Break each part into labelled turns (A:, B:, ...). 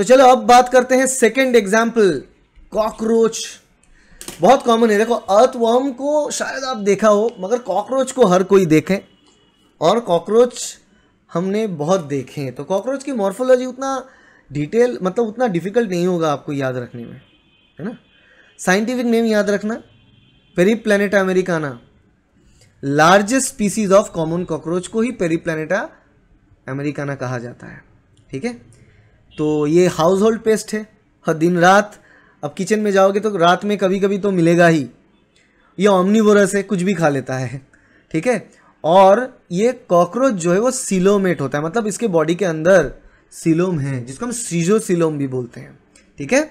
A: तो चलो अब बात करते हैं सेकेंड एग्जाम्पल कॉकरोच बहुत कॉमन है देखो अर्थवर्म को शायद आप देखा हो मगर कॉकरोच को हर कोई देखे और कॉकरोच हमने बहुत देखे हैं तो कॉकरोच की मॉर्फोलॉजी उतना डिटेल मतलब उतना डिफिकल्ट नहीं होगा आपको याद रखने में है ना साइंटिफिक नेम याद रखना periplaneta americana largest species of common cockroach को ही पेरी प्लानिटा अमेरिकाना कहा जाता है ठीक है तो ये हाउस होल्ड पेस्ट है हर दिन रात अब किचन में जाओगे तो रात में कभी कभी तो मिलेगा ही ये ऑमनीवोरस है कुछ भी खा लेता है ठीक है और ये कॉकरोच जो है वो सिलोमेट होता है मतलब इसके बॉडी के अंदर सिलोम है जिसको हम सीजो सिलोम भी बोलते हैं ठीक है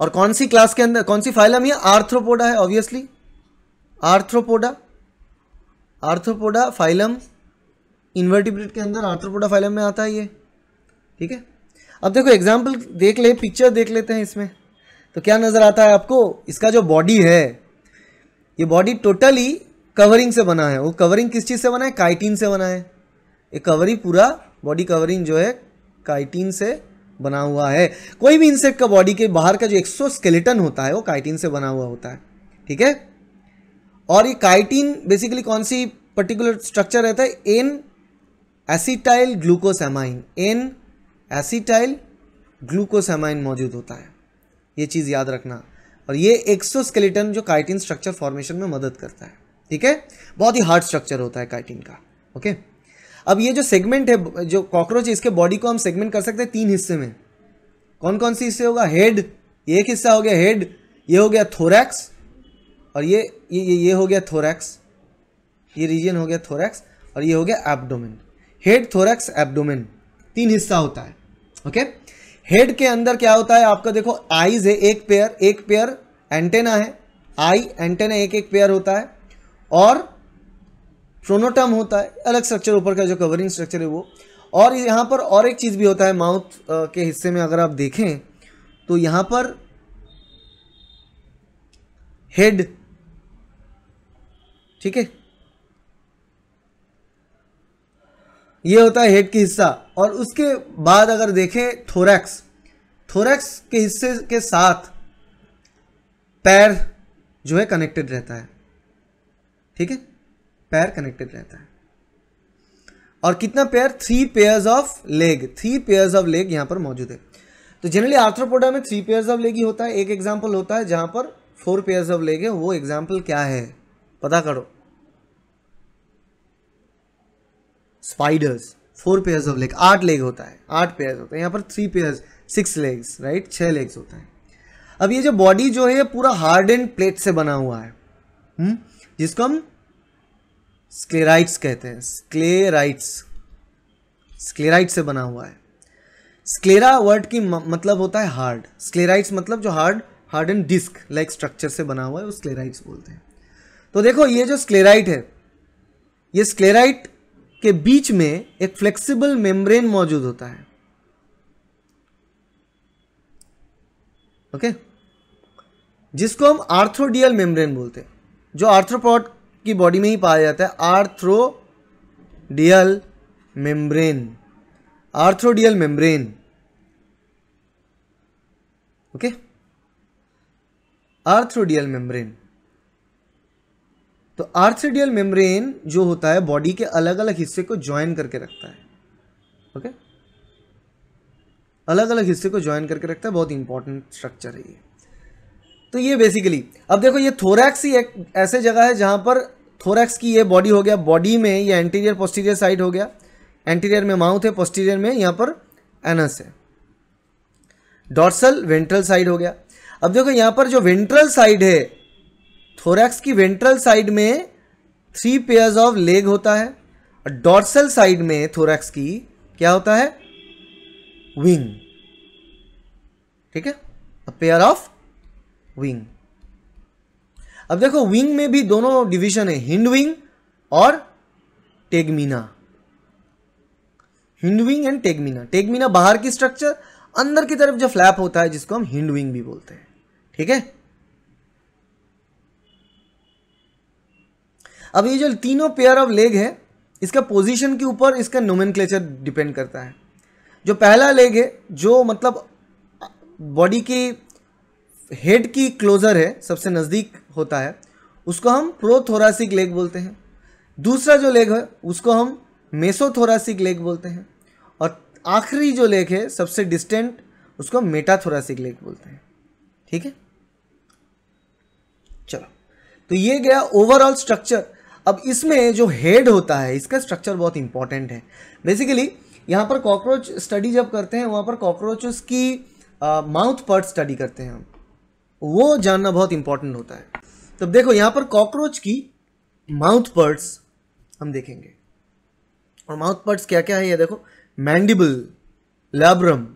A: और कौन सी क्लास के अंदर कौन सी फाइलम ये आर्थ्रोपोडा है obviously arthropoda arthropoda phylum invertebrate के अंदर आर्थ्रोपोडा फाइलम में आता है ये ठीक है अब देखो एग्जाम्पल देख ले पिक्चर देख लेते हैं इसमें तो क्या नज़र आता है आपको इसका जो बॉडी है ये बॉडी टोटली कवरिंग से बना है वो कवरिंग किस चीज़ से बना है काइटीन से बना है ये कवरिंग पूरा बॉडी कवरिंग जो है काइटीन से बना हुआ है कोई भी इंसेक्ट का बॉडी के बाहर का जो एक्सोस्केलेटन होता है वो काइटीन से बना हुआ होता है ठीक है और ये काइटीन बेसिकली कौन सी पर्टिकुलर स्ट्रक्चर रहता है N acetyl glucosamine N acetyl glucosamine मौजूद होता है ये चीज़ याद रखना और ये एक्सोस्केलेटन जो काइटिन स्ट्रक्चर फॉर्मेशन में मदद करता है ठीक है बहुत ही हार्ड स्ट्रक्चर होता है काइटिन का ओके अब ये जो सेगमेंट है जो कॉकरोच है इसके बॉडी को हम सेगमेंट कर सकते हैं तीन हिस्से में कौन कौन से हिस्से होगा हेड एक हिस्सा हो गया हेड ये हो गया थोरैक्स और ये ये ये, ये हो गया थोरैक्स ये रीजन हो गया थोरैक्स और ये हो गया एब्डोमेन हेड थोरैक्स एब्डोमेन तीन हिस्सा होता है ओके हेड के अंदर क्या होता है आपका देखो आईज है एक पेयर एक पेयर एंटेना है आई एंटेना एक एक पेयर होता है और प्रोनोटम होता है अलग स्ट्रक्चर ऊपर का जो कवरिंग स्ट्रक्चर है वो और यहाँ पर और एक चीज़ भी होता है माउथ के हिस्से में अगर आप देखें तो यहाँ पर हेड ठीक है ये होता है हेड की हिस्सा और उसके बाद अगर देखें थोरैक्स थोरैक्स के हिस्से के साथ पैर जो है कनेक्टेड रहता है ठीक है पैर कनेक्टेड रहता है और कितना pair three pairs of leg three pairs of leg यहां पर मौजूद है तो जनरली आर्थ्रोपोडा में थ्री पेयर्स ऑफ लेग ही होता है एक एग्जाम्पल होता है जहां पर फोर पेयर्स ऑफ लेग है वो एग्जाम्पल क्या है पता करो spiders four pairs of leg आठ लेग होता है आठ पेयर्स होते हैं यहाँ पर three pairs six legs right छः लेग्स होते हैं अब ये जो बॉडी जो है पूरा हार्ड एंड प्लेट से बना हुआ है हुँ? हम्म? जिसको हम स्क्लेराइट्स कहते हैं स्क्लेराइट्स स्क्लेराइट से बना हुआ है स्क्लेरा वर्ड की मतलब होता है हार्ड स्क्लेराइट्स मतलब जो hard hard and disc like structure से बना हुआ है वो स्क्लेराइट्स बोलते हैं तो देखो ये जो स्क्लेराइट है ये स्क्लेराइट के बीच में एक फ्लेक्सिबल मेम्ब्रेन मौजूद होता है ओके जिसको हम आर्थ्रोडियल मेम्ब्रेन बोलते हैं जो आर्थ्रोपॉड की बॉडी में ही पाया जाता है arthrodial membrane arthrodial membrane okay arthrodial membrane तो आर्थ्रिडियल मेम्ब्रेन जो होता है बॉडी के अलग अलग हिस्से को ज्वाइन करके रखता है ओके okay? अलग अलग हिस्से को ज्वाइन करके रखता है बहुत इंपॉर्टेंट स्ट्रक्चर है ये तो ये बेसिकली अब देखो ये थोरैक्स ही एक ऐसे जगह है जहां पर थोरैक्स की ये बॉडी हो गया बॉडी में ये एंटीरियर पोस्टीरियर साइड हो गया एंटीरियर में माउथ है पोस्टीरियर में यहां पर एनस है डॉर्सल वेंट्रल साइड हो गया अब देखो यहां पर जो वेंट्रल साइड है थोरैक्स की वेंट्रल साइड में थ्री पेयर्स ऑफ लेग होता है और डॉर्सल साइड में थोरैक्स की क्या होता है विंग ठीक है पेयर ऑफ विंग अब देखो विंग में भी दोनों डिवीजन है हिंड विंग और tegmina hind wing and tegmina tegmina बाहर की स्ट्रक्चर अंदर की तरफ जो फ्लैप होता है जिसको हम हिंड विंग भी बोलते हैं ठीक है अब ये जो तीनों पेयर ऑफ लेग है इसका पोजीशन के ऊपर इसका नोमन डिपेंड करता है जो पहला लेग है जो मतलब बॉडी की हेड की क्लोजर है सबसे नज़दीक होता है उसको हम प्रोथोरासिक लेग बोलते हैं दूसरा जो लेग है उसको हम मेसोथोरासिक लेग बोलते हैं और आखिरी जो लेग है सबसे डिस्टेंट उसको मेटाथोरासिक लेग बोलते हैं ठीक है चलो तो ये गया ओवरऑल स्ट्रक्चर अब इसमें जो हेड होता है इसका स्ट्रक्चर बहुत इंपॉर्टेंट है बेसिकली यहाँ पर कॉकरोच स्टडी जब करते हैं वहाँ पर कॉकरोचेस की माउथ पर्ट स्टडी करते हैं हम वो जानना बहुत इंपॉर्टेंट होता है तब तो देखो यहाँ पर कॉकरोच की माउथ पर्ट्स हम देखेंगे और माउथ पर्ट्स क्या क्या है ये देखो मैंडिबल लैब्रम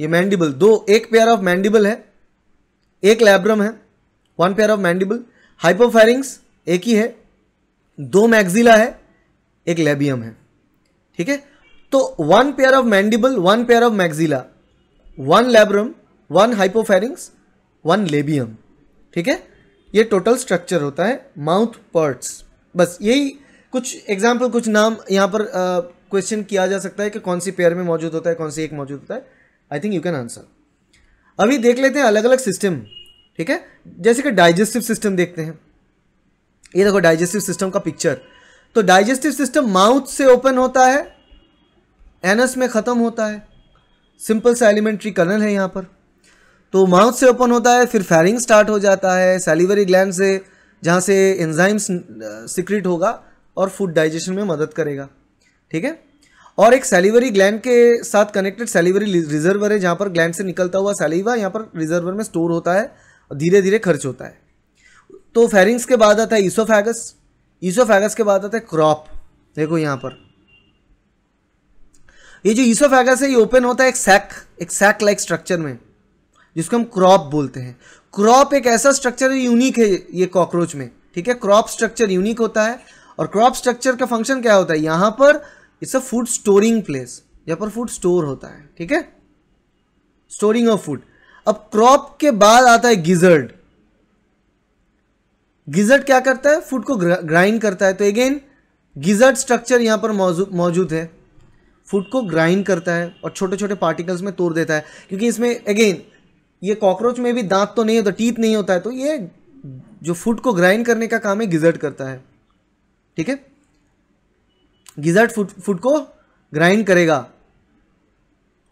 A: ये मैंडिबल दो एक पेयर ऑफ मैंडिबल है एक लैब्रम है one pair of mandible hypopharynx एक ही है दो मैग्जिला है एक लेबियम है ठीक है तो one pair of mandible one pair of maxilla one labrum one hypopharynx one labium ठीक है ये टोटल स्ट्रक्चर होता है माउथ पर्ट्स बस यही कुछ एग्जाम्पल कुछ नाम यहाँ पर क्वेश्चन uh, किया जा सकता है कि कौन सी पेयर में मौजूद होता है कौन सी एक मौजूद होता है I think you can answer अभी देख लेते हैं अलग अलग सिस्टम ठीक है जैसे कि डाइजेस्टिव सिस्टम देखते हैं ये देखो डाइजेस्टिव सिस्टम का पिक्चर तो डाइजेस्टिव सिस्टम माउथ से ओपन होता है एनस में ख़त्म होता है सिंपल सा एलिमेंट्री कनल है यहाँ पर तो माउथ से ओपन होता है फिर फैरिंग स्टार्ट हो जाता है सैलिवरी ग्लैंड से जहाँ से एंजाइम्स सिक्रिट होगा और फूड डाइजेशन में मदद करेगा ठीक है और एक सैलिवरी ग्लैंड के साथ कनेक्टेड सैलिवरी रिजर्वर है जहाँ पर ग्लैंड से निकलता हुआ सैलिवा यहाँ पर रिजर्वर में स्टोर होता है और धीरे धीरे खर्च होता है तो फेरिंग्स के बाद आता है ईसोफेगस ईसोफेगस के बाद आता है क्रॉप देखो यहां पर ये जो ईसोफेगस है ये ओपन होता है एक सैक एक सैक लाइक स्ट्रक्चर में जिसको हम क्रॉप बोलते हैं क्रॉप एक ऐसा स्ट्रक्चर है यूनिक है ये कॉकरोच में ठीक है क्रॉप स्ट्रक्चर यूनिक होता है और क्रॉप स्ट्रक्चर का फंक्शन क्या होता है यहां पर it's a food storing place यहां पर फूड स्टोर होता है ठीक है स्टोरिंग ऑफ फूड अब क्रॉप के बाद आता है गिजर्ड गिजट क्या करता है फूड को ग्राइंड करता है तो अगेन गिजट स्ट्रक्चर यहाँ पर मौजूद मौजूद है फूड को ग्राइंड करता है और छोटे छोटे पार्टिकल्स में तोड़ देता है क्योंकि इसमें अगेन ये कॉकरोच में भी दांत तो नहीं होता टीथ नहीं होता है तो ये जो फूड को ग्राइंड करने का काम है गिजट करता है ठीक है गिजट फूड फूड को ग्राइंड करेगा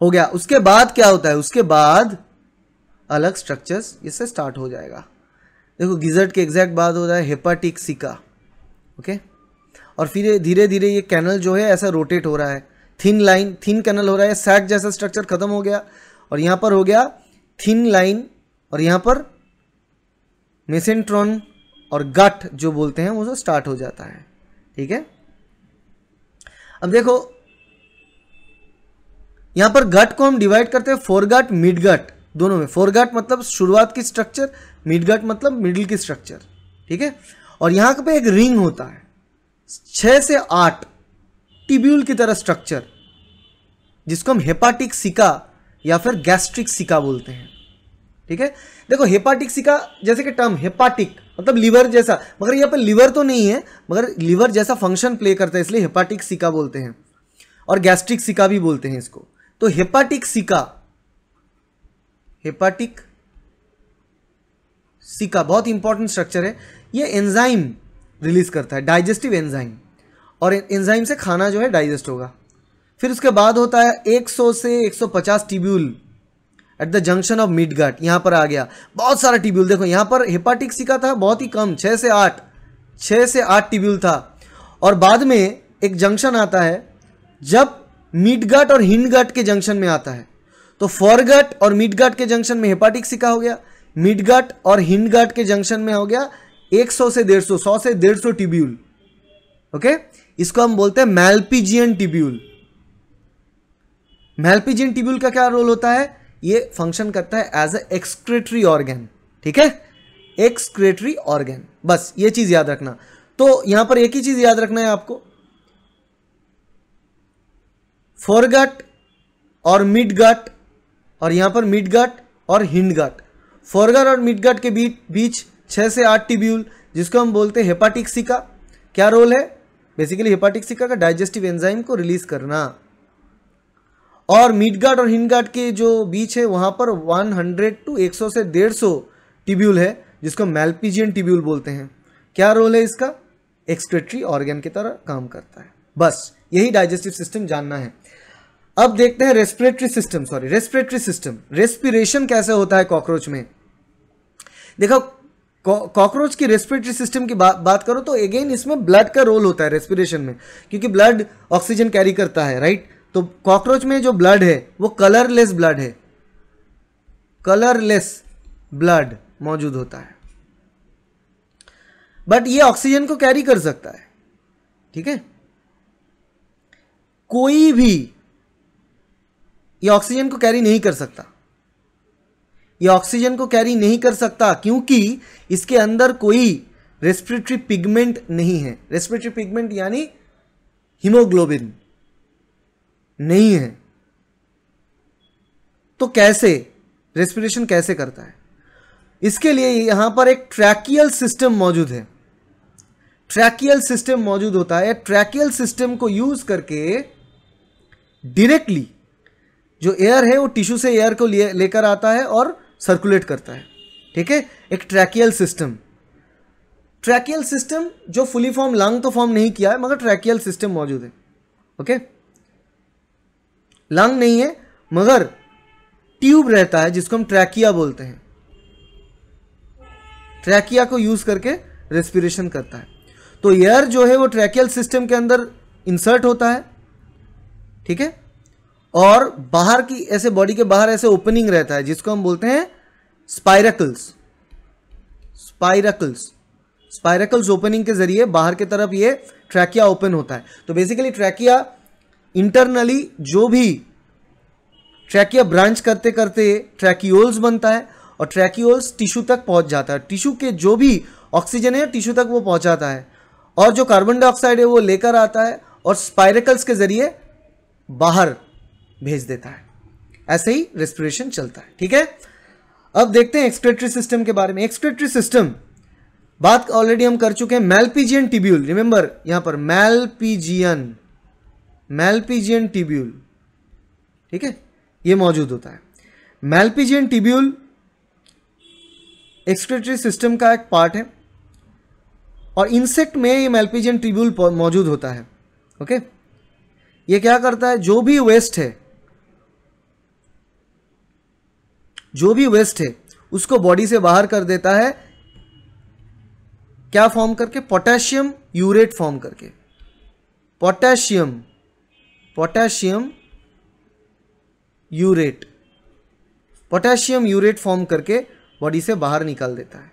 A: हो गया उसके बाद क्या होता है उसके बाद अलग स्ट्रक्चर्स इससे स्टार्ट हो जाएगा देखो गिजर्ट के एग्जैक्ट बाद हो रहा है हेपाटिक सिका ओके और फिर धीरे धीरे ये कैनल जो है ऐसा रोटेट हो रहा है थिन लाइन थिन कैनल हो रहा है सैक जैसा स्ट्रक्चर खत्म हो गया और यहाँ पर हो गया थिन लाइन और यहाँ पर मेसेंट्रॉन और गट जो बोलते हैं वो स्टार्ट हो जाता है ठीक है अब देखो यहां पर गट को हम डिवाइड करते हैं फोर गट मिड गट दोनों में फोरगाट मतलब शुरुआत की स्ट्रक्चर मिडगाट मतलब मिडिल की स्ट्रक्चर ठीक है और यहाँ पे एक रिंग होता है छः से आठ टिब्यूल की तरह स्ट्रक्चर जिसको हम हेपाटिक सिका या फिर गैस्ट्रिक सिका बोलते हैं ठीक है देखो हेपाटिक सिका जैसे कि टर्म हेपाटिक मतलब लीवर जैसा मगर यहाँ पर लीवर तो नहीं है मगर लीवर जैसा फंक्शन प्ले करता है इसलिए हेपाटिक सिका बोलते हैं और गैस्ट्रिक सिका भी बोलते हैं इसको तो हेपाटिक सिका हेपाटिक सिका बहुत इंपॉर्टेंट स्ट्रक्चर है ये एंजाइम रिलीज करता है डाइजेस्टिव एंजाइम और एंजाइम से खाना जो है डाइजेस्ट होगा फिर उसके बाद होता है 100 से 150 tubule at the junction of mid gut यहाँ पर आ गया बहुत सारा टिब्यूल देखो यहाँ पर हेपाटिक सिका था बहुत ही कम छः से आठ छः से आठ टिब्यूल था और बाद में एक जंक्शन आता है जब मिड गट और हिंड गट के जंक्शन में आता है तो फॉरगट और मिडगट के जंक्शन में हेपाटिक सिका हो गया मिडगट और हिंडगट के जंक्शन में हो गया 100 से 150 100 से 150 टिब्यूल ओके इसको हम बोलते हैं मैल्पीजियन टिब्यूल मैल्पीजियन टिब्यूल का क्या रोल होता है ये फंक्शन करता है एज ए एक्सक्रेटरी ऑर्गेन ठीक है एक्सक्रेटरी ऑर्गेन बस ये चीज याद रखना तो यहां पर एक ही चीज याद रखना है आपको फोरगट और मिडगट और यहाँ पर मिड गाट और हिंड गाट फोरगार और मिड गाट के बीच बीच छः से आठ टिब्यूल जिसको हम बोलते हैं हेपाटिक सिका क्या रोल है बेसिकली हेपाटिक सिका का डाइजेस्टिव एंजाइम को रिलीज करना और मिड गाट और हिंड गाट के जो बीच है वहाँ पर 100 टू 100 से 150 टिब्यूल है जिसको मेलपीजियन टिब्यूल बोलते हैं क्या रोल है इसका एक्सक्रेटरी ऑर्गेन की तरह काम करता है बस यही डाइजेस्टिव सिस्टम जानना है अब देखते हैं respiratory system sorry respiratory system respiration कैसे होता है कॉकरोच में देखो कॉकरोच की रेस्पिरेटरी सिस्टम की बा, बात करो तो अगेन इसमें ब्लड का रोल होता है रेस्पिरेशन में क्योंकि ब्लड ऑक्सीजन कैरी करता है राइट तो कॉकरोच में जो ब्लड है वो कलरलेस ब्लड है कलरलेस ब्लड मौजूद होता है बट ये ऑक्सीजन को कैरी कर सकता है ठीक है कोई भी ये ऑक्सीजन को कैरी नहीं कर सकता ये ऑक्सीजन को कैरी नहीं कर सकता क्योंकि इसके अंदर कोई रेस्पिरेटरी पिगमेंट नहीं है रेस्पिरेटरी पिगमेंट यानी हीमोग्लोबिन नहीं है तो कैसे रेस्पिरेशन कैसे करता है इसके लिए यहां पर एक ट्रैकियल सिस्टम मौजूद है ट्रैकियल सिस्टम मौजूद होता है ट्रैकियल सिस्टम को यूज करके डायरेक्टली जो एयर है वो टिश्यू से एयर को लेकर आता है और सर्कुलेट करता है ठीक है एक ट्रैकियल सिस्टम ट्रैकियल सिस्टम जो फुली फॉर्म लंग तो फॉर्म नहीं किया है मगर ट्रैकियल सिस्टम मौजूद है ओके लंग नहीं है मगर ट्यूब रहता है जिसको हम ट्रैकिया बोलते हैं ट्रैकिया को यूज करके रेस्पिरेशन करता है तो एयर जो है वो ट्रैकियल सिस्टम के अंदर इंसर्ट होता है ठीक है और बाहर की ऐसे बॉडी के बाहर ऐसे ओपनिंग रहता है जिसको हम बोलते हैं स्पाइरकल्स स्पाइरकल्स स्पाइरकल्स ओपनिंग के जरिए बाहर की तरफ ये ट्रैकिया ओपन होता है तो बेसिकली ट्रैकिया इंटरनली जो भी ट्रैकिया ब्रांच करते करते ट्रैकियोल्स बनता है और ट्रैकियोल्स टिश्यू तक पहुंच जाता है टिश्यू के जो भी ऑक्सीजन है टिश्यू तक वो पहुंचाता है और जो कार्बन डाइऑक्साइड है वो लेकर आता है और स्पाइरकल्स के जरिए बाहर भेज देता है ऐसे ही रेस्पिरेशन चलता है ठीक है अब देखते हैं एक्सक्रेटरी सिस्टम के बारे में एक्सक्रेटरी सिस्टम बात ऑलरेडी हम कर चुके हैं मेलपीजियन टिब्यूल रिमेंबर यहां पर मेलपीजियन मेलपीजियन टिब्यूल ठीक है ये मौजूद होता है मेलपीजियन टिब्यूल एक्सक्रेटरी सिस्टम का एक पार्ट है और इंसेक्ट में ये मेलपीजियन टिब्यूल मौजूद होता है ओके ये क्या करता है जो भी वेस्ट है जो भी वेस्ट है उसको बॉडी से बाहर कर देता है क्या फॉर्म करके पोटेशियम यूरेट फॉर्म करके potassium potassium urate potassium urate form करके बॉडी से बाहर निकाल देता है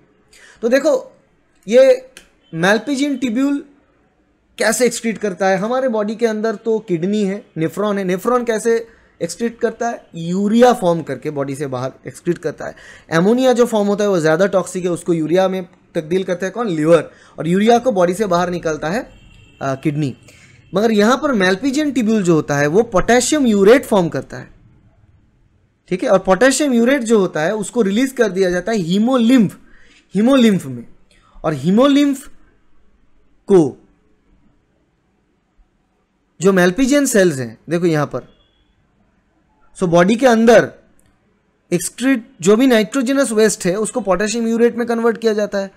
A: तो देखो ये मेल्पिजिन टिब्यूल कैसे एक्सक्रीट करता है हमारे बॉडी के अंदर तो किडनी है नेफ्रॉन है नेफ्रॉन कैसे एक्सक्रीट करता है यूरिया फॉर्म करके बॉडी से बाहर एक्सक्रीट करता है एमोनिया जो फॉर्म होता है वो ज़्यादा टॉक्सिक है उसको यूरिया में तब्दील करता है कौन लीवर और यूरिया को बॉडी से बाहर निकलता है किडनी मगर यहाँ पर मेल्पिजियन टिब्यूल जो होता है वो पोटेशियम यूरेट फॉर्म करता है ठीक है और पोटेशियम यूरेट जो होता है उसको रिलीज कर दिया जाता है हीमोलिम्फ हीमोलिम्फ में और हीमोलिम्फ को जो मेल्पिजियन सेल्स हैं देखो यहां पर सो so, बॉडी के अंदर एक्सक्रीट जो भी नाइट्रोजिनस वेस्ट है उसको पोटेशियम यूरेट में कन्वर्ट किया जाता है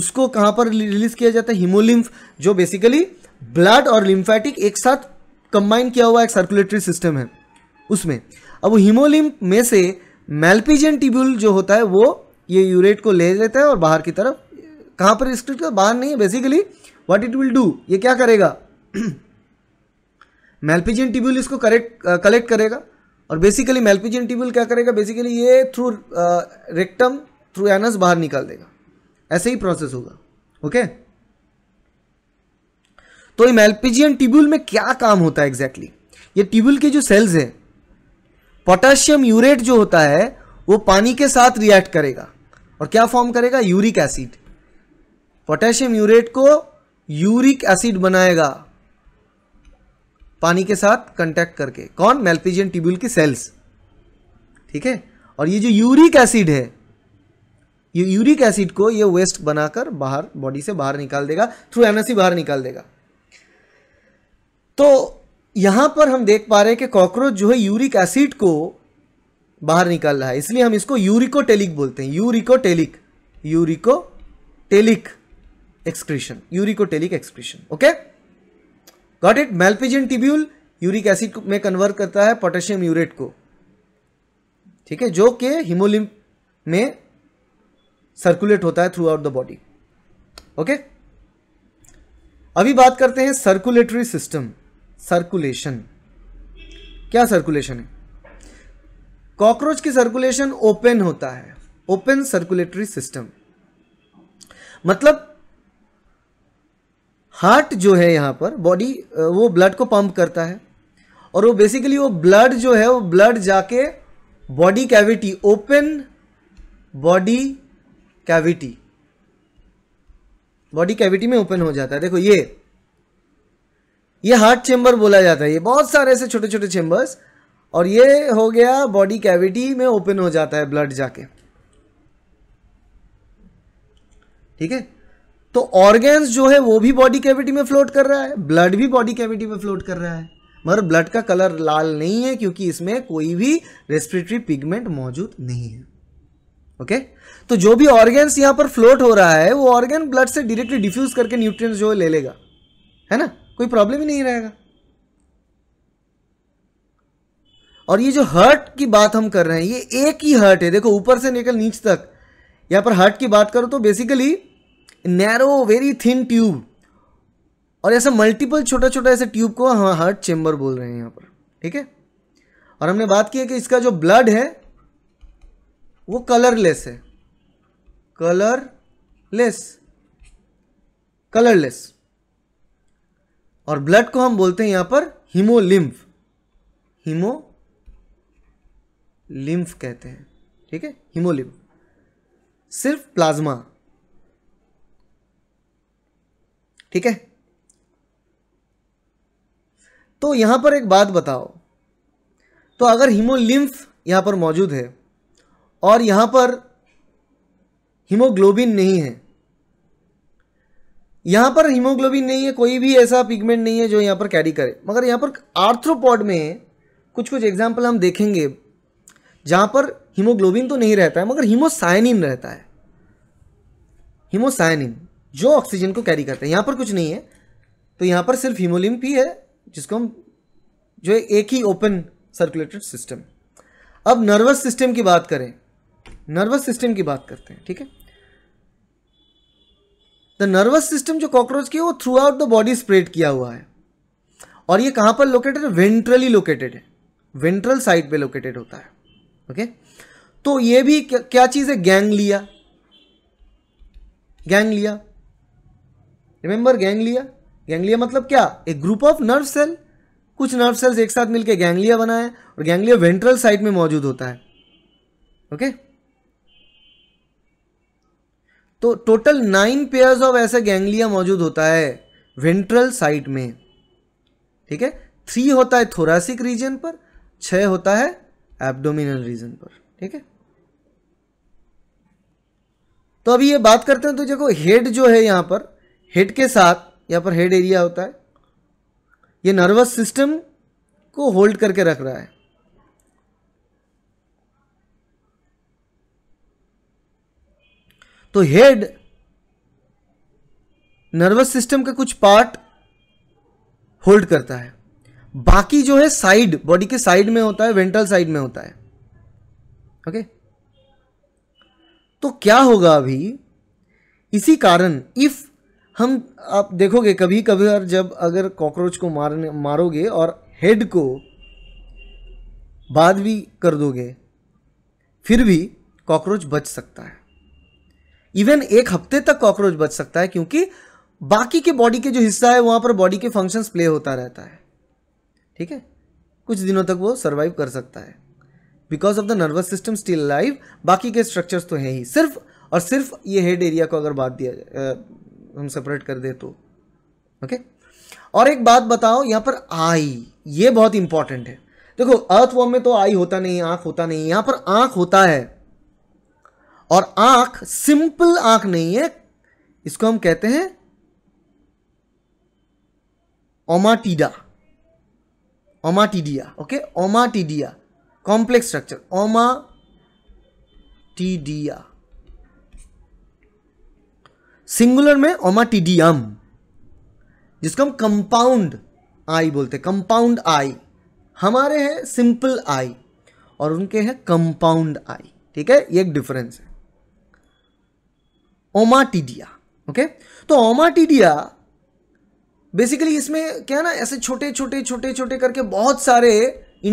A: उसको कहाँ पर रिलीज किया जाता है हिमोलिम्फ जो बेसिकली ब्लड और लिम्फेटिक एक साथ कंबाइन किया हुआ एक सर्कुलेटरी सिस्टम है उसमें अब हीमोलिम्फ में से मेल्पिजियन टिब्यूल जो होता है वो ये यूरेट को ले लेता है और बाहर की तरफ कहाँ पर रिस्ट्रिक्ट कर बाहर नहीं है basically what it will do ये क्या करेगा मेल्पिजियन टिब्यूल इसको करेक्ट कलेक्ट करेगा और बेसिकली मेल्पिजियन ट्यूबल क्या करेगा बेसिकली ये थ्रू रेक्टम थ्रू एनस बाहर निकाल देगा ऐसे ही प्रोसेस होगा ओके तो ये मेल्पिजियन ट्यूबुल में क्या काम होता है एग्जैक्टली exactly? ये ट्यूबुल के जो सेल्स हैं पोटेशियम यूरेट जो होता है वो पानी के साथ रिएक्ट करेगा और क्या फॉर्म करेगा यूरिक एसिड पोटेशियम यूरेट को यूरिक एसिड बनाएगा पानी के साथ कंटेक्ट करके कौन मेल्पिजियन ट्यूब्यूल की सेल्स ठीक है और ये जो यूरिक एसिड है ये यूरिक एसिड को ये वेस्ट बनाकर बाहर बॉडी से बाहर निकाल देगा थ्रू एनर्सी बाहर निकाल देगा तो यहां पर हम देख पा रहे हैं कि कॉकरोच जो है यूरिक एसिड को बाहर निकाल रहा है इसलिए हम इसको यूरिकोटेलिक बोलते हैं uricotelic uricotelic excretion uricotelic excretion okay got it malpighian tubule uric acid में कन्वर्ट करता है पोटेशियम यूरेट को ठीक है जो कि हिमोलिम में सर्कुलेट होता है throughout the body okay अभी बात करते हैं सर्कुलेटरी सिस्टम सर्कुलेशन क्या सर्कुलेशन है कॉकरोच की सर्कुलेशन ओपन होता है ओपन सर्कुलेटरी सिस्टम मतलब हार्ट जो है यहाँ पर बॉडी वो ब्लड को पंप करता है और वो बेसिकली वो ब्लड जो है वो ब्लड जाके body cavity open body cavity body cavity में ओपन हो जाता है देखो ये ये हार्ट चेंबर बोला जाता है ये बहुत सारे ऐसे छोटे छोटे चेंबर्स और ये हो गया बॉडी कैविटी में ओपन हो जाता है ब्लड जाके ठीक है तो ऑर्गेन्स जो है वो भी बॉडी कैविटी में फ्लोट कर रहा है ब्लड भी बॉडी कैविटी में फ्लोट कर रहा है मगर ब्लड का कलर लाल नहीं है क्योंकि इसमें कोई भी रेस्पिरेटरी पिगमेंट मौजूद नहीं है ओके okay? तो जो भी ऑर्गेन्स यहां पर फ्लोट हो रहा है वो ऑर्गेन ब्लड से डायरेक्टली डिफ्यूज करके न्यूट्रिएंट्स जो है ले लेगा है ना कोई प्रॉब्लम ही नहीं रहेगा और ये जो हर्ट की बात हम कर रहे हैं ये एक ही हर्ट है देखो ऊपर से निकल नीच तक यहां पर हर्ट की बात करो तो basically narrow very thin tube और ऐसा मल्टीपल छोटा छोटा ऐसे ट्यूब को हम हार्ट चेम्बर बोल रहे हैं यहां पर ठीक है और हमने बात की है कि इसका जो ब्लड है वो कलरलेस है कलरलेस कलरलेस और ब्लड को हम बोलते हैं यहां पर हिमोलिम्फ हिमो लिम्फ कहते हैं ठीक है हिमोलिम्फ सिर्फ प्लाज्मा ठीक है तो यहां पर एक बात बताओ तो अगर हीमोलिम्फ यहां पर मौजूद है और यहां पर हीमोग्लोबिन नहीं है यहां पर हीमोग्लोबिन नहीं है कोई भी ऐसा पिगमेंट नहीं है जो यहां पर कैरी करे मगर यहां पर आर्थ्रोपॉड में कुछ कुछ एग्जाम्पल हम देखेंगे जहां पर हीमोग्लोबिन तो नहीं रहता है मगर हीमोसाइनिन रहता है हीमोसाइनिन जो ऑक्सीजन को कैरी करते हैं यहाँ पर कुछ नहीं है तो यहाँ पर सिर्फ हीमोलिम्प ही है जिसको हम जो है एक ही ओपन सर्कुलेटेड सिस्टम अब नर्वस सिस्टम की बात करें नर्वस सिस्टम की बात करते हैं ठीक है द नर्वस सिस्टम जो कॉकरोच की है वो throughout the body spread किया हुआ है और ये कहां पर लोकेटेड है वेंट्रली लोकेटेड है वेंट्रल साइड पे लोकेटेड होता है ओके तो ये भी क्या, क्या चीज़ है गैंग लिया गैंग लिया रिमेंबर गैंगलिया गैंगलिया मतलब क्या a group of nerve cell कुछ नर्व सेल्स एक साथ मिलकर गैंगलिया बनाए और गैंगलिया वेंट्रल साइड में मौजूद होता है ओके okay? तो टोटल नाइन पेयर्स ऑफ ऐसे गैंगलिया मौजूद होता है वेंट्रल साइट में ठीक है थ्री होता है थोरासिक रीजन पर छह होता है एब्डोमिनल रीजन पर ठीक है तो अभी ये बात करते हैं तो देखो हेड जो है यहां पर हेड के साथ यहाँ पर हेड एरिया होता है ये नर्वस सिस्टम को होल्ड करके रख रहा है तो हेड नर्वस सिस्टम का कुछ पार्ट होल्ड करता है बाकी जो है साइड बॉडी के साइड में होता है वेंट्रल साइड में होता है ओके okay? तो क्या होगा अभी इसी कारण इफ हम आप देखोगे कभी कभी और जब अगर कॉकरोच को मारने मारोगे और हेड को बाद भी कर दोगे फिर भी कॉकरोच बच सकता है इवन एक हफ्ते तक कॉकरोच बच सकता है क्योंकि बाकी के बॉडी के जो हिस्सा है वहां पर बॉडी के फंक्शंस प्ले होता रहता है ठीक है कुछ दिनों तक वो सर्वाइव कर सकता है because of the nervous system still live बाकी के स्ट्रक्चर्स तो हैं ही सिर्फ और सिर्फ ये हेड एरिया को अगर बात दिया हम सेपरेट कर दे तो ओके okay? और एक बात बताओ यहां पर आई ये बहुत इंपॉर्टेंट है देखो अर्थ वॉर्म में तो आई होता नहीं आंख होता नहीं यहां पर आंख होता है और आंख सिंपल आंख नहीं है इसको हम कहते हैं ommatida ommatidia okay ommatidia complex structure ommatidia singular में ओमाटिडियम जिसको हम कंपाउंड आई बोलते हैं कंपाउंड आई हमारे हैं सिंपल आई और उनके हैं कंपाउंड आई ठीक है ये एक डिफरेंस है ओमाटिडिया ओके तो ओमाटिडिया बेसिकली इसमें क्या है ना ऐसे छोटे छोटे छोटे छोटे करके बहुत सारे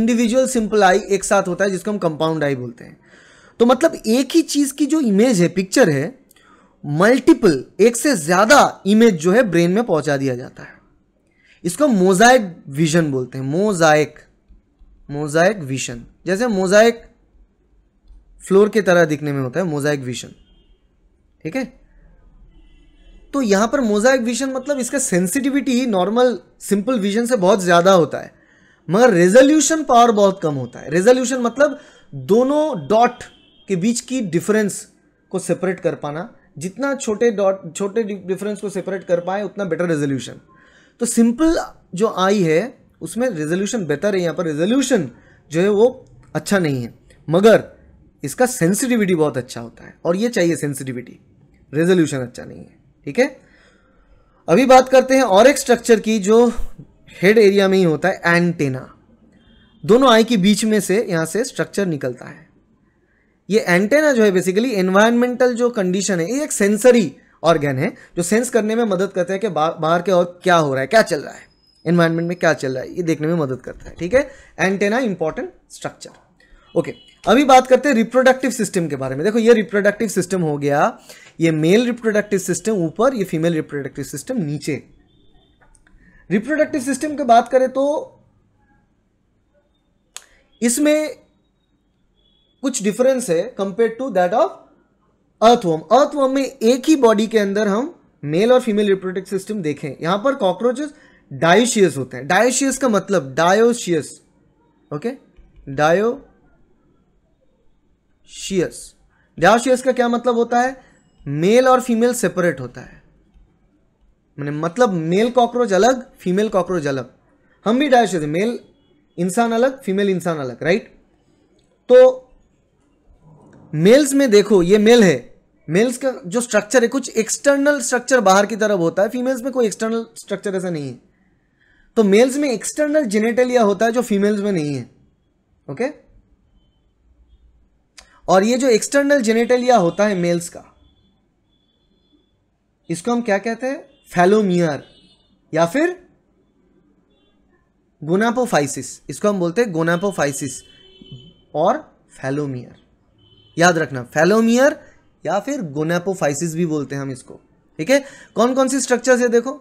A: इंडिविजुअल सिंपल आई एक साथ होता है जिसको हम कंपाउंड आई बोलते हैं तो मतलब एक ही चीज़ की जो इमेज है पिक्चर है मल्टीपल एक से ज़्यादा इमेज जो है ब्रेन में पहुंचा दिया जाता है इसको मोजाइक विजन बोलते हैं मोजाइक मोजाइक विजन जैसे मोजाइक फ्लोर की तरह दिखने में होता है मोजाइक विजन ठीक है तो यहां पर मोजाइक विजन मतलब इसका सेंसिटिविटी ही नॉर्मल सिंपल विजन से बहुत ज़्यादा होता है मगर रेजोल्यूशन पावर बहुत कम होता है रेजोल्यूशन मतलब दोनों डॉट के बीच की डिफरेंस को सेपरेट कर पाना जितना छोटे डॉट छोटे डिफरेंस को सेपरेट कर पाए उतना बेटर रेजोल्यूशन तो सिंपल जो आई है उसमें रेजोल्यूशन बेहतर है यहाँ पर रेजोल्यूशन जो है वो अच्छा नहीं है मगर इसका सेंसिटिविटी बहुत अच्छा होता है और ये चाहिए सेंसिटिविटी रेजोल्यूशन अच्छा नहीं है ठीक है अभी बात करते हैं और एक स्ट्रक्चर की जो हेड एरिया में ही होता है एंटेना दोनों आई के बीच में से यहाँ से स्ट्रक्चर निकलता है ये एंटेना जो है बेसिकली एनवायरमेंटल जो कंडीशन है ये एक सेंसरी ऑर्गेन है जो सेंस करने में मदद करता है कि बाहर के और क्या हो रहा है क्या चल रहा है एनवायरमेंट में क्या चल रहा है ये देखने में मदद करता है ठीक है एंटेना इंपॉर्टेंट स्ट्रक्चर ओके अभी बात करते हैं रिप्रोडक्टिव सिस्टम के बारे में देखो ये रिप्रोडक्टिव सिस्टम हो गया ये मेल रिप्रोडक्टिव सिस्टम ऊपर ये फीमेल रिप्रोडक्टिव सिस्टम नीचे रिप्रोडक्टिव सिस्टम की बात करें तो इसमें कुछ डिफरेंस है compare to that of earthworm earthworm में एक ही बॉडी के अंदर हम मेल और फीमेल रिप्रोडक्टिव सिस्टम देखें यहां पर कॉकरोचेस डायोशियस होते हैं डायोशियस का मतलब डायोशियस ओके डायोशियस डायोशियस का क्या मतलब होता है मेल और फीमेल सेपरेट होता है मैंने मतलब मेल कॉकरोच अलग फीमेल कॉकरोच अलग हम भी डायोशियस मेल इंसान अलग फीमेल इंसान अलग राइट तो मेल्स में देखो ये मेल है मेल्स का जो स्ट्रक्चर है कुछ एक्सटर्नल स्ट्रक्चर बाहर की तरफ होता है फीमेल्स में कोई एक्सटर्नल स्ट्रक्चर ऐसा नहीं है तो मेल्स में एक्सटर्नल जेनेटेलिया होता है जो फीमेल्स में नहीं है ओके और ये जो एक्सटर्नल जेनेटेलिया होता है मेल्स का इसको हम क्या कहते हैं फैलोमियर या फिर गोनापोफाइसिस इसको हम बोलते हैं गोनापोफाइसिस और फैलोमियर याद रखना फेलोमियर या फिर गोनेपोफाइसिस भी बोलते हैं हम इसको ठीक है कौन कौन सी स्ट्रक्चर्स है देखो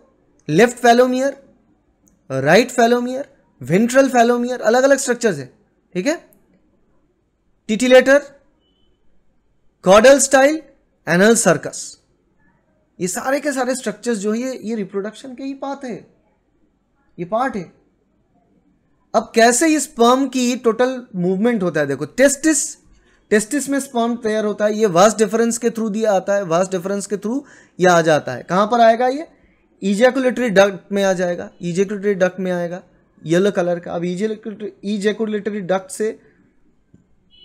A: left phallomere right phallomere ventral phallomere अलग अलग स्ट्रक्चर्स है ठीक है titillator caudal style anal cercus ये सारे के सारे स्ट्रक्चर्स जो है ये ये रिप्रोडक्शन के ही पार्ट है ये पार्ट है अब कैसे इस स्पर्म की टोटल मूवमेंट होता है देखो टेस्टिस टेस्टिस में स्पर्म तैयार होता है ये वास्ट डिफरेंस के थ्रू दिया आता है वास्ट डिफरेंस के थ्रू यह आ जाता है कहाँ पर आएगा ये इजेकुलेटरी डक्ट में आ जाएगा इजेकुलेटरी डक्ट में आएगा येलो कलर का अब इजेकुलेटरी डक्ट से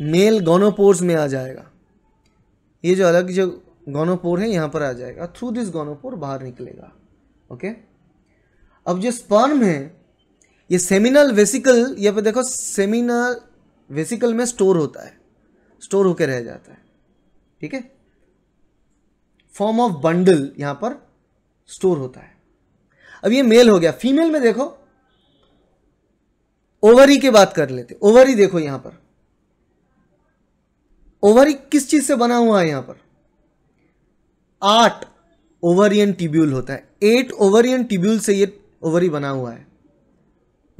A: मेल गोनोपोर्स में आ जाएगा ये जो अलग जो गोनोपोर है यहाँ पर आ जाएगा थ्रू दिस गोनोपोर बाहर निकलेगा ओके अब जो स्पर्म है ये सेमिनल वेसिकल यहाँ पे देखो सेमिनल वेसिकल में स्टोर होता है स्टोर होकर रह जाता है ठीक है फॉर्म ऑफ बंडल यहां पर स्टोर होता है अब ये मेल हो गया फीमेल में देखो ओवरी की बात कर लेते ओवरी देखो यहां पर ओवरी किस चीज से बना हुआ है यहां पर आठ ओवरियन टिब्यूल होता है एट ओवरियन टिब्यूल से ये ओवरी बना हुआ है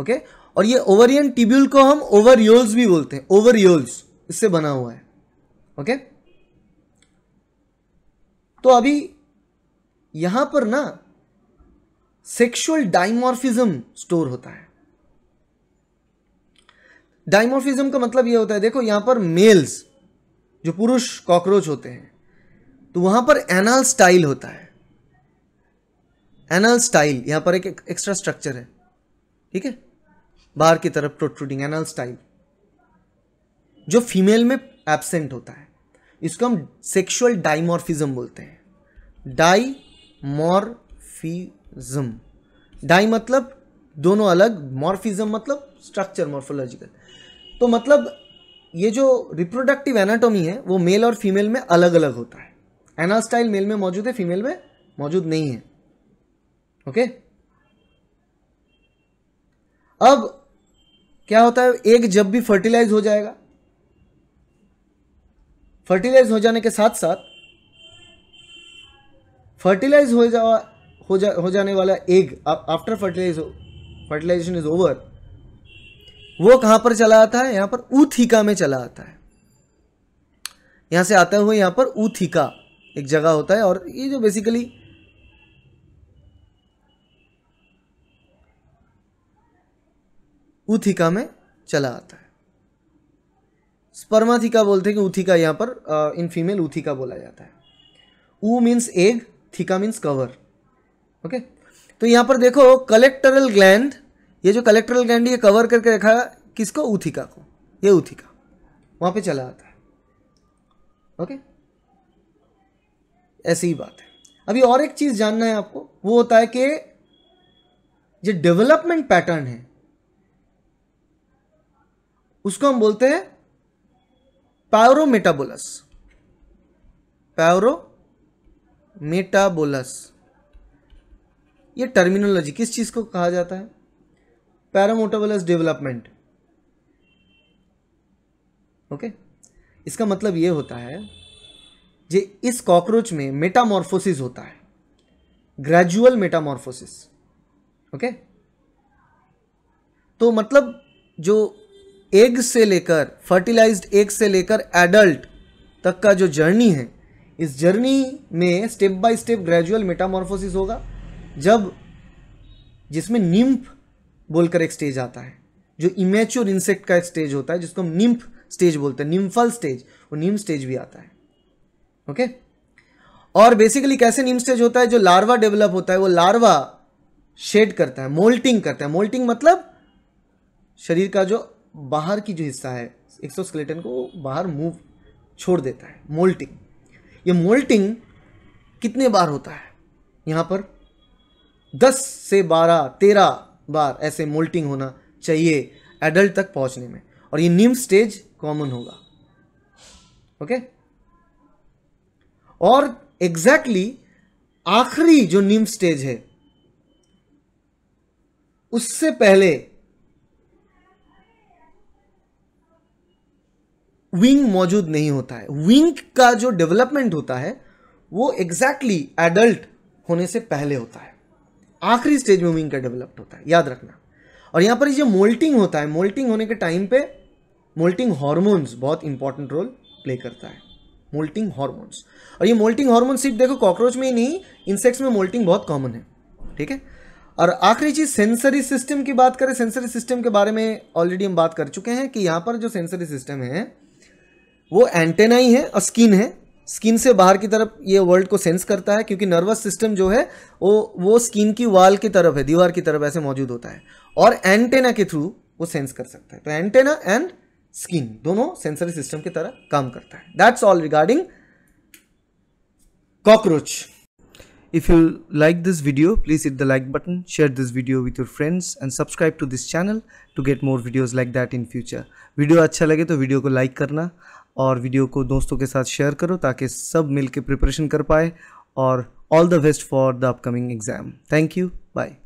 A: ओके और ये ओवरियन टिब्यूल को हम ओवरियोल्स भी बोलते हैं ओवरियोल्स इससे बना हुआ है ओके तो अभी यहां पर ना सेक्सुअल डाइमॉर्फिज्म स्टोर होता है डाइमॉर्फिज्म का मतलब यह होता है देखो यहां पर मेल्स जो पुरुष कॉकरोच होते हैं तो वहां पर एनाल स्टाइल होता है एनाल स्टाइल यहां पर एक एक्स्ट्रा स्ट्रक्चर है ठीक है बाहर की तरफ प्रोट्रूडिंग एनाल स्टाइल जो फीमेल में एबसेंट होता है इसको हम सेक्सुअल डाइमॉर्फिज्म बोलते हैं डाइमॉर्फिज्म डाई मतलब दोनों अलग मॉर्फिज्म मतलब स्ट्रक्चर मॉर्फोलॉजिकल तो मतलब ये जो रिप्रोडक्टिव एनाटॉमी है वो मेल और फीमेल में अलग अलग होता है एनाल स्टाइल मेल में मौजूद है फीमेल में मौजूद नहीं है ओके अब क्या होता है एक जब भी फर्टिलाइज हो जाएगा फर्टिलाइज हो जाने के साथ साथ फर्टिलाइज हो जा हो जा हो जाने वाला egg after fertilize fertilization is over वो कहां पर चला आता है यहां पर ऊथिका में चला आता है यहां से आता हुए यहां पर ऊथिका एक जगह होता है और ये जो बेसिकली ऊथिका में चला आता है स्पर्माथिका बोलते हैं कि उथिका यहाँ पर इन फीमेल उथिका बोला जाता है oo means egg theca means cover okay तो यहाँ पर देखो कलेक्टरल ग्लैंड ये जो कलेक्टरल ग्लैंड ये कवर करके रखा किसको उथिका को ये उथिका वहाँ पे चला आता है ओके ऐसी ही बात है अभी और एक चीज़ जानना है आपको वो होता है कि जो डेवलपमेंट पैटर्न है उसको हम बोलते हैं पैरोमेटाबोलस पायरोमेटाबोलस ये टर्मिनोलॉजी किस चीज़ को कहा जाता है पैरामोटाबोलस डेवलपमेंट ओके इसका मतलब ये होता है जे इस कॉकरोच में मेटामॉर्फोसिस होता है ग्रेजुअल मेटामॉर्फोसिस ओके तो मतलब जो एग से लेकर फर्टिलाइज्ड एग से लेकर एडल्ट तक का जो जर्नी है इस जर्नी में step by step gradual metamorphosis होगा जब जिसमें निम्फ बोलकर एक स्टेज आता है जो इमेच्योर इंसेक्ट का एक स्टेज होता है जिसको हम निम्फ स्टेज बोलते हैं निम्फल स्टेज वो निम्फ स्टेज भी आता है ओके और बेसिकली कैसे निम्फ स्टेज होता है जो लार्वा डेवलप होता है वो लार्वा शेड करता है मोल्टिंग करता है मोल्टिंग मतलब शरीर का जो बाहर की जो हिस्सा है एक्सोस्केलेटन को बाहर मूव छोड़ देता है मोल्टिंग ये मोल्टिंग कितने बार होता है यहाँ पर दस से बारह तेरह बार ऐसे मोल्टिंग होना चाहिए एडल्ट तक पहुँचने में और ये निम्न स्टेज कॉमन होगा ओके और एग्जैक्टली exactly आखिरी जो निम्न स्टेज है उससे पहले विंग मौजूद नहीं होता है विंग का जो डेवलपमेंट होता है वो एग्जैक्टली exactly एडल्ट होने से पहले होता है आखिरी स्टेज में विंग का डेवलप्ड होता है याद रखना और यहाँ पर ये मोल्टिंग होता है मोल्टिंग होने के टाइम पे मोल्टिंग हॉर्मोन्स बहुत इंपॉर्टेंट रोल प्ले करता है मोल्टिंग हॉर्मोन्स और ये मोल्टिंग हॉर्मोन सिर्फ देखो कॉकरोच में ही नहीं इंसेक्ट्स में मोल्टिंग बहुत कॉमन है ठीक है और आखिरी चीज सेंसरी सिस्टम की बात करें सेंसरी सिस्टम के बारे में ऑलरेडी हम बात कर चुके हैं कि यहाँ पर जो सेंसरी सिस्टम है वो एंटेना ही है और स्किन है स्किन से बाहर की तरफ ये वर्ल्ड को सेंस करता है क्योंकि नर्वस सिस्टम जो है वो वो स्किन की वाल की तरफ है दीवार की तरफ ऐसे मौजूद होता है और एंटेना के थ्रू वो सेंस कर सकता है तो एंटेना एंड स्किन दोनों सेंसरी सिस्टम की तरह काम करता है that's all regarding cockroach if you like this video please hit the like button share this video with your friends and subscribe to this channel to get more videos like that in future video अच्छा लगे तो video को like करना और video को दोस्तों के साथ शेयर करो ताकि सब मिलकर प्रिपरेशन कर पाए और all the best for the upcoming exam thank you bye